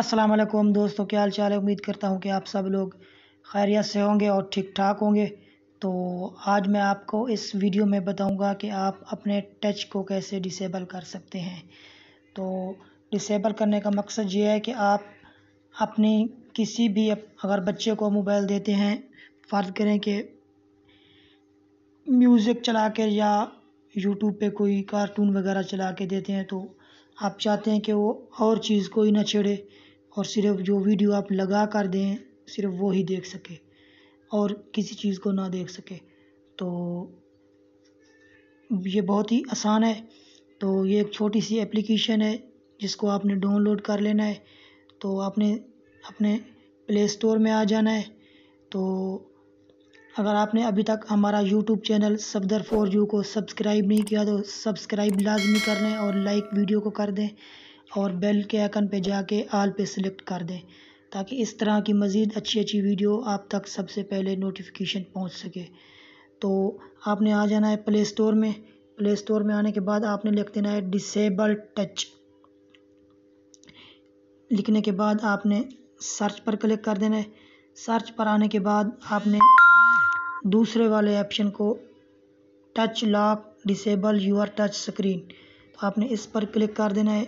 अस्सलाम वालेकुम दोस्तों क्या हाल चाल है उम्मीद करता हूँ कि आप सब लोग खैरियत से होंगे और ठीक ठाक होंगे तो आज मैं आपको इस वीडियो में बताऊँगा कि आप अपने टच को कैसे डिसेबल कर सकते हैं तो डिसेबल करने का मकसद ये है कि आप अपनी किसी भी अगर बच्चे को मोबाइल देते हैं फ़र्ज़ करें कि म्यूज़िक चला कर या यूट्यूब पे कोई कार्टून वगैरह चला के देते हैं तो आप चाहते हैं कि वो और चीज़ को ही ना छेड़े और सिर्फ जो वीडियो आप लगा कर दें सिर्फ वो ही देख सके और किसी चीज़ को ना देख सके तो ये बहुत ही आसान है तो ये एक छोटी सी एप्लीकेशन है जिसको आपने डाउनलोड कर लेना है तो आपने अपने प्ले स्टोर में आ जाना है तो अगर आपने अभी तक हमारा YouTube channel Safdar for you को सब्सक्राइब नहीं किया तो सब्सक्राइब लाजमी कर लें और लाइक वीडियो को कर दें और बेल के आइकन पे जाके आल पे सिलेक्ट कर दें ताकि इस तरह की मज़ीद अच्छी अच्छी वीडियो आप तक सबसे पहले नोटिफिकेशन पहुंच सके तो आपने आ जाना है प्ले स्टोर में प्ले स्टोर में आने के बाद आपने लिख देना है डिसेबल टच लिखने के बाद आपने सर्च पर क्लिक कर देना है सर्च पर आने के बाद आपने दूसरे वाले ऑप्शन को touch lock disable your touch screen तो आपने इस पर क्लिक कर देना है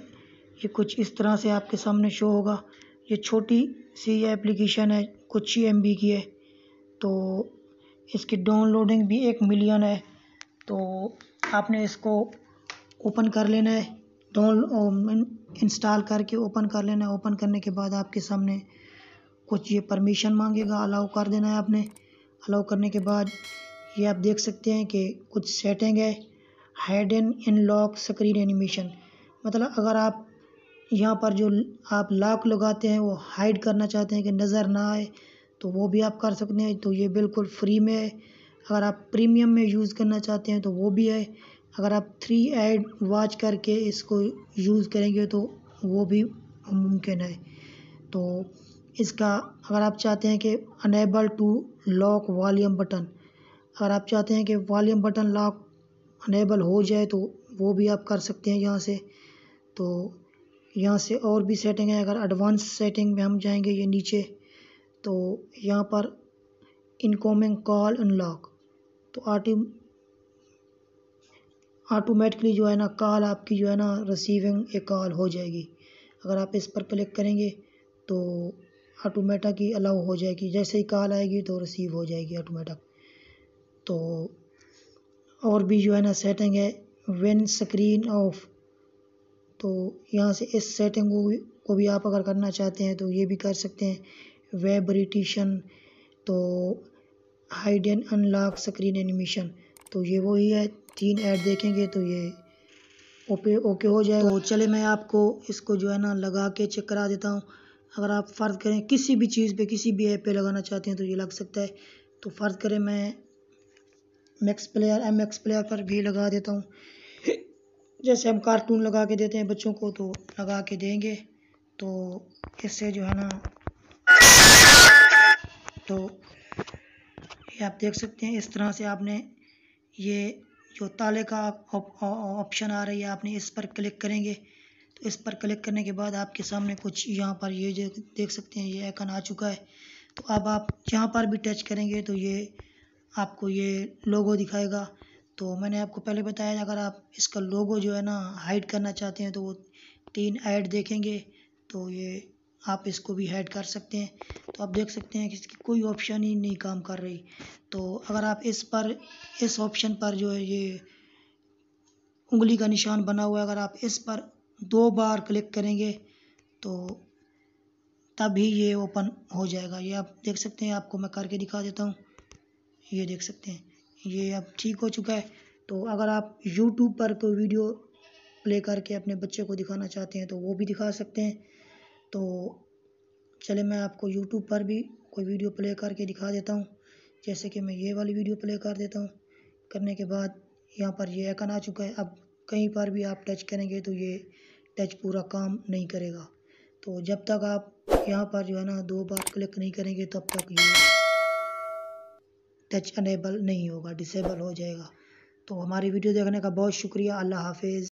ये कुछ इस तरह से आपके सामने शो होगा ये छोटी सी एप्लीकेशन है कुछ ही एम की है तो इसकी डाउनलोडिंग भी एक मिलियन है तो आपने इसको ओपन कर लेना है डाउन इंस्टॉल um, करके ओपन कर लेना है ओपन करने के बाद आपके सामने कुछ ये परमिशन मांगेगा अलाउ कर देना है आपने अलाउ करने के बाद ये आप देख सकते हैं कि कुछ सेटिंग है hide in in lock screen animation मतलब अगर आप यहाँ पर जो आप लॉक लगाते हैं वो हाइड करना चाहते हैं कि नज़र ना आए तो वो भी आप कर सकते हैं तो ये बिल्कुल फ़्री में है अगर आप प्रीमियम में यूज़ करना चाहते हैं तो वो भी है अगर आप थ्री एड वॉच करके इसको यूज़ करेंगे तो वो भी मुमकिन है तो इसका अगर आप चाहते हैं कि enable to lock volume button अगर आप चाहते हैं कि वॉल्यूम बटन लॉक अनेबल हो जाए तो वो भी आप कर सकते हैं यहाँ से तो यहाँ से और भी सेटिंग है अगर एडवांस सेटिंग में हम जाएंगे ये नीचे तो यहाँ पर इनकमिंग कॉल अनलॉक तो आटो ऑटोमेटिकली जो है ना कॉल आपकी जो है ना रिसीविंग ए कॉल हो जाएगी अगर आप इस पर क्लिक करेंगे तो ऑटोमेटा की अलाउ हो जाएगी जैसे ही कॉल आएगी तो रिसीव हो जाएगी ऑटोमेटक तो और भी जो है ना सेटिंग है वेन स्क्रीन ऑफ तो यहाँ से इस सेटिंग को भी आप अगर करना चाहते हैं तो ये भी कर सकते हैं वेब रिटिशन तो hide and unlock screen animation तो ये वही है तीन ऐड देखेंगे तो ये ओपे ओके हो जाएगा तो चले मैं आपको इसको जो है ना लगा के चेक करा देता हूँ अगर आप फ़र्ज करें किसी भी चीज़ पे किसी भी ऐप पे लगाना चाहते हैं तो ये लग सकता है तो फ़र्ज करें मैं Max Player M Max Player पर भी लगा देता हूँ जैसे हम कार्टून लगा के देते हैं बच्चों को तो लगा के देंगे तो इससे जो है ना तो ये आप देख सकते हैं इस तरह से आपने ये जो ताले का ऑप्शन आ रही है आपने इस पर क्लिक करेंगे तो इस पर क्लिक करने के बाद आपके सामने कुछ यहाँ पर ये जो देख सकते हैं ये आइकन आ चुका है तो अब आप यहाँ पर भी टच करेंगे तो ये आपको ये लोगो दिखाएगा तो मैंने आपको पहले बताया अगर आप इसका लोगो जो है ना हाइड करना चाहते हैं तो वो तीन ऐड देखेंगे तो ये आप इसको भी हाइड कर सकते हैं तो आप देख सकते हैं कि इसकी कोई ऑप्शन ही नहीं काम कर रही तो अगर आप इस पर इस ऑप्शन पर जो है ये उंगली का निशान बना हुआ है अगर आप इस पर दो बार क्लिक करेंगे तो तब ही ये ओपन हो जाएगा ये आप देख सकते हैं आपको मैं करके दिखा देता हूँ ये देख सकते हैं ये अब ठीक हो चुका है तो अगर आप यूट्यूब पर कोई वीडियो प्ले करके अपने बच्चे को दिखाना चाहते हैं तो वो भी दिखा सकते हैं तो चले मैं आपको यूट्यूब पर भी कोई वीडियो प्ले करके दिखा देता हूँ जैसे कि मैं ये वाली वीडियो प्ले कर देता हूँ करने के बाद यहाँ पर ये आइकन आ चुका है अब कहीं पर भी आप टच करेंगे तो ये टच पूरा काम नहीं करेगा तो जब तक आप यहाँ पर जो है ना दो बार क्लिक नहीं करेंगे तब तक ये टच अनेबल नहीं होगा डिसेबल हो जाएगा तो हमारी वीडियो देखने का बहुत शुक्रिया अल्लाह हाफ़िज़